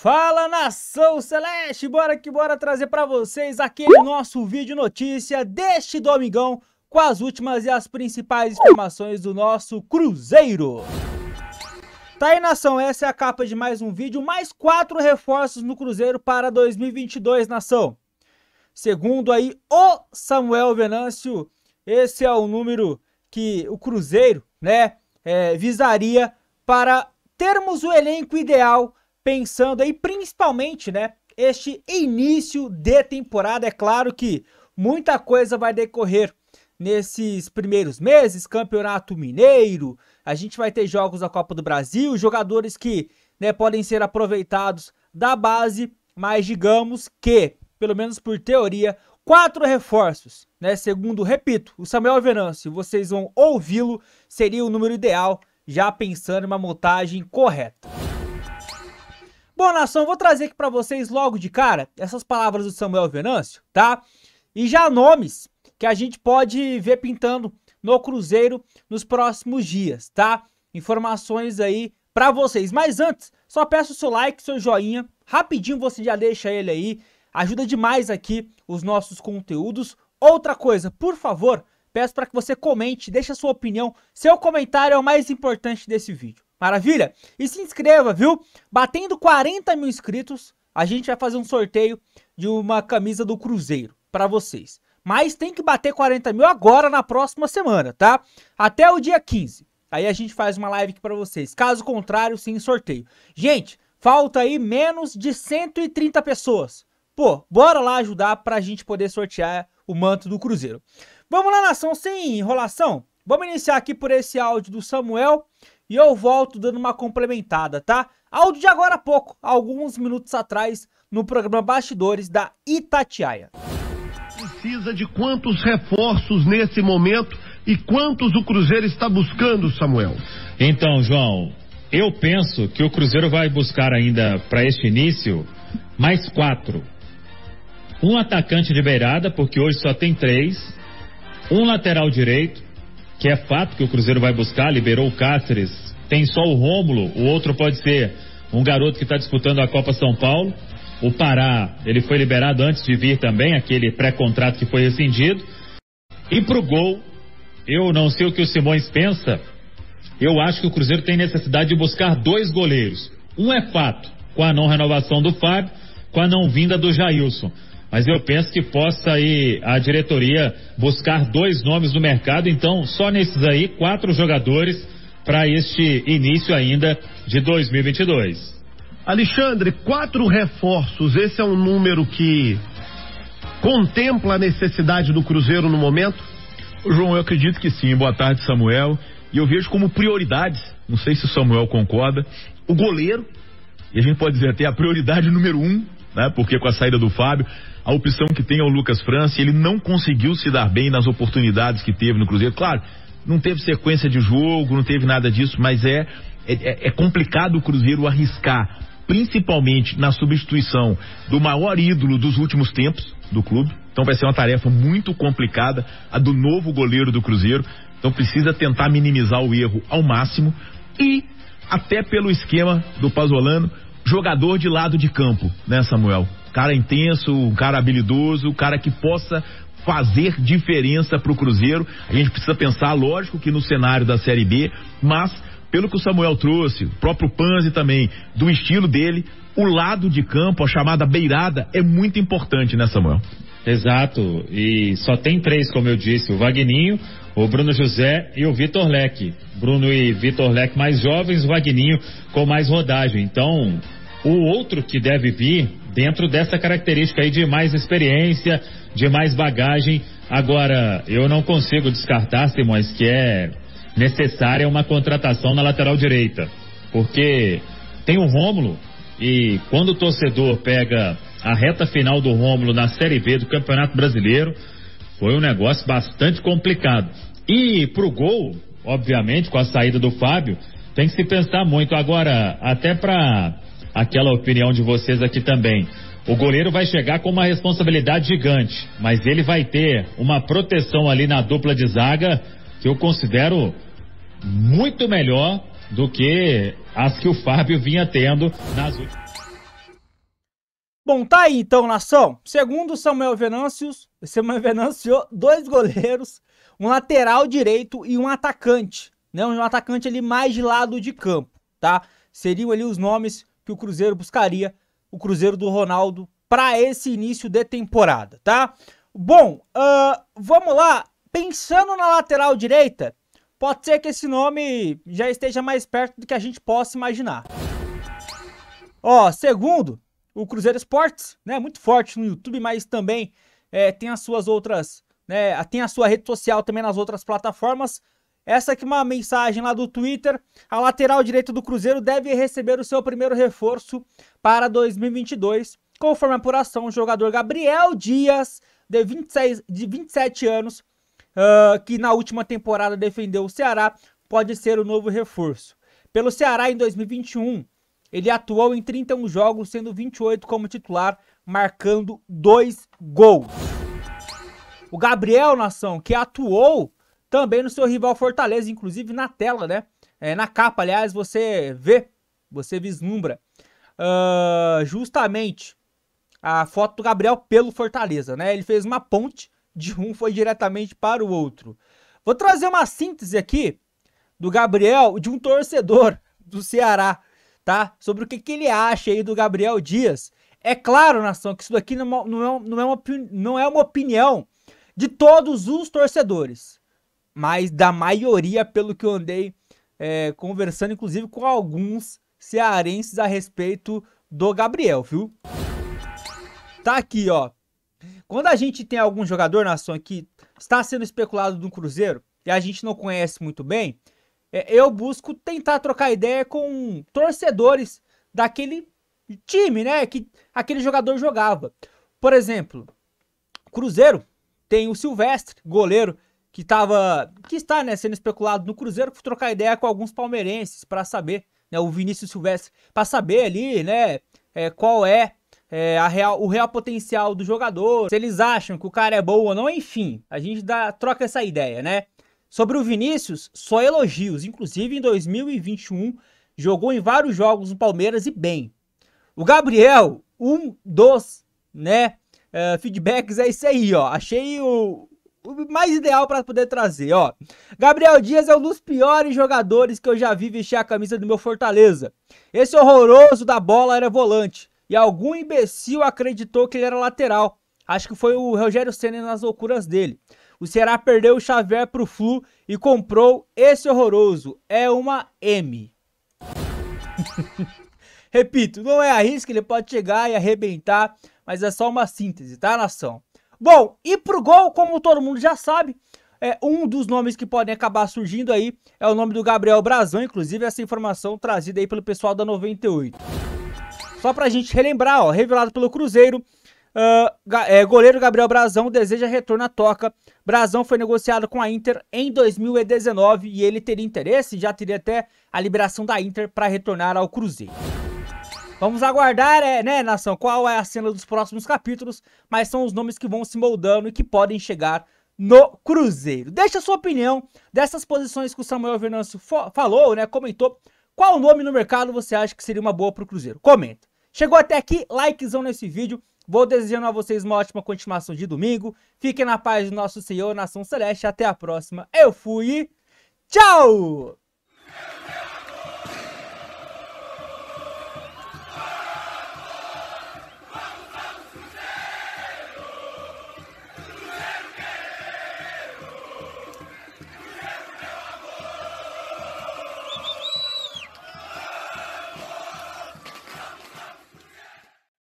Fala nação celeste, bora que bora trazer para vocês aquele nosso vídeo notícia deste domingão com as últimas e as principais informações do nosso Cruzeiro. Tá aí nação, essa é a capa de mais um vídeo, mais quatro reforços no Cruzeiro para 2022 nação. Segundo aí o Samuel Venâncio, esse é o número que o Cruzeiro né, é, visaria para termos o elenco ideal pensando aí principalmente, né, este início de temporada. É claro que muita coisa vai decorrer nesses primeiros meses, Campeonato Mineiro, a gente vai ter jogos da Copa do Brasil, jogadores que, né, podem ser aproveitados da base, mas digamos que, pelo menos por teoria, quatro reforços, né? Segundo, repito, o Samuel Venâncio, vocês vão ouvi-lo, seria o número ideal, já pensando em uma montagem correta. Bom, nação, vou trazer aqui para vocês logo de cara essas palavras do Samuel Venâncio, tá? E já nomes que a gente pode ver pintando no Cruzeiro nos próximos dias, tá? Informações aí para vocês. Mas antes, só peço o seu like, seu joinha. Rapidinho você já deixa ele aí. Ajuda demais aqui os nossos conteúdos. Outra coisa, por favor, peço para que você comente, deixe a sua opinião. Seu comentário é o mais importante desse vídeo. Maravilha? E se inscreva, viu? Batendo 40 mil inscritos, a gente vai fazer um sorteio de uma camisa do Cruzeiro para vocês. Mas tem que bater 40 mil agora na próxima semana, tá? Até o dia 15. Aí a gente faz uma live aqui para vocês. Caso contrário, sem sorteio. Gente, falta aí menos de 130 pessoas. Pô, bora lá ajudar pra gente poder sortear o manto do Cruzeiro. Vamos lá, nação, sem enrolação. Vamos iniciar aqui por esse áudio do Samuel e eu volto dando uma complementada, tá? Áudio de agora há pouco, alguns minutos atrás, no programa Bastidores da Itatiaia. Precisa de quantos reforços nesse momento e quantos o Cruzeiro está buscando, Samuel? Então, João, eu penso que o Cruzeiro vai buscar ainda para este início mais quatro. Um atacante de beirada, porque hoje só tem três. Um lateral direito, que é fato que o Cruzeiro vai buscar, liberou o Cáceres tem só o Rômulo, o outro pode ser um garoto que está disputando a Copa São Paulo. O Pará, ele foi liberado antes de vir também, aquele pré-contrato que foi rescindido. E pro gol, eu não sei o que o Simões pensa, eu acho que o Cruzeiro tem necessidade de buscar dois goleiros. Um é fato, com a não renovação do Fábio, com a não vinda do Jailson. Mas eu penso que possa aí a diretoria buscar dois nomes no mercado, então só nesses aí, quatro jogadores para este início ainda de 2022. Alexandre, quatro reforços, esse é um número que contempla a necessidade do Cruzeiro no momento? João, eu acredito que sim. Boa tarde, Samuel. E eu vejo como prioridades, não sei se o Samuel concorda, o goleiro, e a gente pode dizer até a prioridade número um, né? Porque com a saída do Fábio, a opção que tem é o Lucas França, ele não conseguiu se dar bem nas oportunidades que teve no Cruzeiro. Claro, não teve sequência de jogo, não teve nada disso, mas é, é, é, é complicado o Cruzeiro arriscar, principalmente na substituição do maior ídolo dos últimos tempos do clube. Então vai ser uma tarefa muito complicada, a do novo goleiro do Cruzeiro. Então precisa tentar minimizar o erro ao máximo e até pelo esquema do Pazolano, jogador de lado de campo, né, Samuel? cara intenso, um cara habilidoso, um cara que possa fazer diferença para o Cruzeiro. A gente precisa pensar, lógico, que no cenário da Série B, mas pelo que o Samuel trouxe, o próprio Panzi também, do estilo dele, o lado de campo, a chamada beirada, é muito importante, né, Samuel? Exato, e só tem três, como eu disse, o Vagninho, o Bruno José e o Vitor Leque. Bruno e Vitor Leque mais jovens, o Vagninho com mais rodagem. Então, o outro que deve vir, dentro dessa característica aí de mais experiência, de mais bagagem. Agora, eu não consigo descartar, Simões, que é necessária uma contratação na lateral direita, porque tem o Rômulo e quando o torcedor pega a reta final do Rômulo na Série B do Campeonato Brasileiro, foi um negócio bastante complicado. E pro gol, obviamente, com a saída do Fábio, tem que se pensar muito. Agora, até para aquela opinião de vocês aqui também. O goleiro vai chegar com uma responsabilidade gigante, mas ele vai ter uma proteção ali na dupla de zaga que eu considero muito melhor do que as que o Fábio vinha tendo nas últimas. Bom, tá aí então, nação. Segundo Samuel Venâncios, Samuel Venâncio, dois goleiros, um lateral direito e um atacante, né? Um atacante ali mais de lado de campo, tá? Seriam ali os nomes que o Cruzeiro buscaria o Cruzeiro do Ronaldo para esse início de temporada, tá? Bom, uh, vamos lá. Pensando na lateral direita, pode ser que esse nome já esteja mais perto do que a gente possa imaginar. Ó, segundo, o Cruzeiro Esportes, né? Muito forte no YouTube, mas também é, tem as suas outras, né? Tem a sua rede social também nas outras plataformas. Essa aqui é uma mensagem lá do Twitter. A lateral direita do Cruzeiro deve receber o seu primeiro reforço para 2022. Conforme a apuração, o jogador Gabriel Dias, de, 26, de 27 anos, uh, que na última temporada defendeu o Ceará, pode ser o novo reforço. Pelo Ceará, em 2021, ele atuou em 31 jogos, sendo 28 como titular, marcando dois gols. O Gabriel Nação, que atuou também no seu rival Fortaleza, inclusive na tela, né? É, na capa, aliás, você vê, você vislumbra uh, justamente a foto do Gabriel pelo Fortaleza, né? Ele fez uma ponte de um foi diretamente para o outro. Vou trazer uma síntese aqui do Gabriel, de um torcedor do Ceará, tá? Sobre o que, que ele acha aí do Gabriel Dias. É claro, nação, que isso daqui não é, não é, não é, uma, é não é uma opinião de todos os torcedores mas da maioria, pelo que eu andei é, conversando, inclusive com alguns cearenses a respeito do Gabriel, viu? Tá aqui, ó. Quando a gente tem algum jogador, Nação, que está sendo especulado do Cruzeiro e a gente não conhece muito bem, é, eu busco tentar trocar ideia com torcedores daquele time, né, que aquele jogador jogava. Por exemplo, Cruzeiro tem o Silvestre, goleiro que que está né, sendo especulado no Cruzeiro, fui trocar ideia com alguns palmeirenses para saber, né, o Vinícius Silvestre, para saber ali, né, é, qual é, é, a real, o real potencial do jogador, se eles acham que o cara é bom ou não, enfim, a gente dá, troca essa ideia, né. Sobre o Vinícius, só elogios, inclusive em 2021, jogou em vários jogos no Palmeiras e bem. O Gabriel, um dos, né, uh, feedbacks é isso aí, ó. Achei o, o mais ideal para poder trazer, ó. Gabriel Dias é um dos piores jogadores que eu já vi vestir a camisa do meu Fortaleza. Esse horroroso da bola era volante e algum imbecil acreditou que ele era lateral. Acho que foi o Rogério Senna nas loucuras dele. O Ceará perdeu o Xavier pro Flu e comprou esse horroroso. É uma M. Repito, não é a risca, ele pode chegar e arrebentar, mas é só uma síntese, tá, nação? Bom, e pro gol, como todo mundo já sabe, é, um dos nomes que podem acabar surgindo aí é o nome do Gabriel Brazão, inclusive essa informação trazida aí pelo pessoal da 98. Só pra gente relembrar, ó, revelado pelo Cruzeiro, uh, é, goleiro Gabriel Brazão deseja retorno à toca. Brazão foi negociado com a Inter em 2019 e ele teria interesse, já teria até a liberação da Inter para retornar ao Cruzeiro. Vamos aguardar, é, né, nação, qual é a cena dos próximos capítulos, mas são os nomes que vão se moldando e que podem chegar no Cruzeiro. Deixa a sua opinião dessas posições que o Samuel Venâncio falou, né, comentou. Qual nome no mercado você acha que seria uma boa para o Cruzeiro? Comenta. Chegou até aqui, likezão nesse vídeo. Vou desejando a vocês uma ótima continuação de domingo. Fiquem na paz do nosso Senhor, Nação Celeste. Até a próxima. Eu fui e tchau!